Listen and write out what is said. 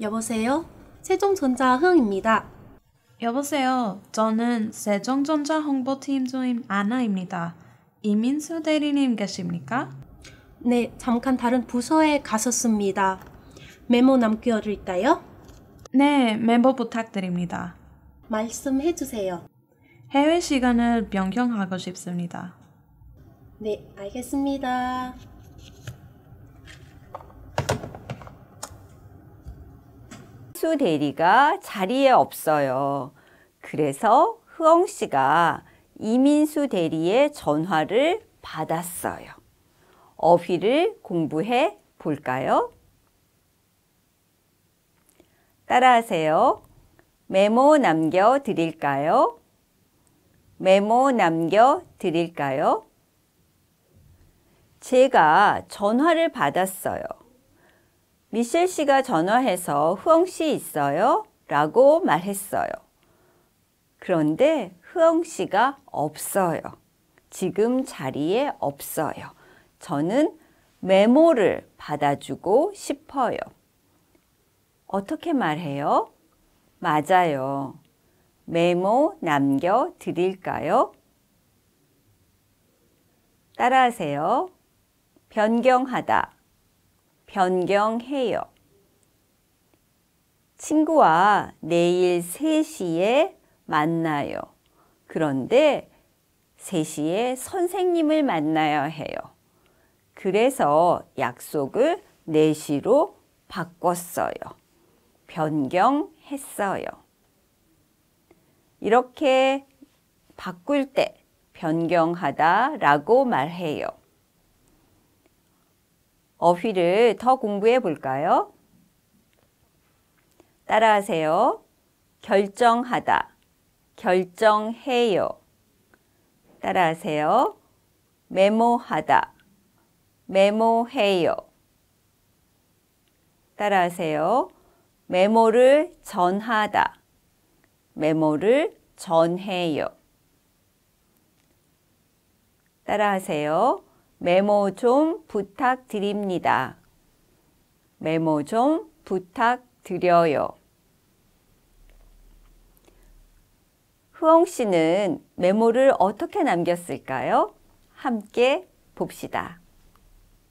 여보세요? 세종전자 흥입니다. 여보세요. 저는 세종전자 홍보팀 주임 아나입니다. 이민수 대리님 계십니까? 네, 잠깐 다른 부서에 갔었습니다. 메모 남겨드릴까요? 네, 메모 부탁드립니다. 말씀해 주세요. 해외 시간을 변경하고 싶습니다. 네, 알겠습니다. 수 대리가 자리에 없어요. 그래서 흐엉 씨가 이민수 대리의 전화를 받았어요. 어휘를 공부해 볼까요? 따라하세요. 메모 남겨 드릴까요? 메모 남겨 드릴까요? 제가 전화를 받았어요. 미셸 씨가 전화해서 후엉 씨 있어요? 라고 말했어요. 그런데 후엉 씨가 없어요. 지금 자리에 없어요. 저는 메모를 받아주고 싶어요. 어떻게 말해요? 맞아요. 메모 남겨 드릴까요? 따라하세요. 변경하다. 변경해요. 친구와 내일 3시에 만나요. 그런데 3시에 선생님을 만나야 해요. 그래서 약속을 4시로 바꿨어요. 변경했어요. 이렇게 바꿀 때 변경하다 라고 말해요. 어휘를 더 공부해 볼까요? 따라하세요. 결정하다, 결정해요. 따라하세요. 메모하다, 메모해요. 따라하세요. 메모를 전하다, 메모를 전해요. 따라하세요. 메모 좀 부탁드립니다. 메모 좀 부탁드려요. 흐엉 씨는 메모를 어떻게 남겼을까요? 함께 봅시다.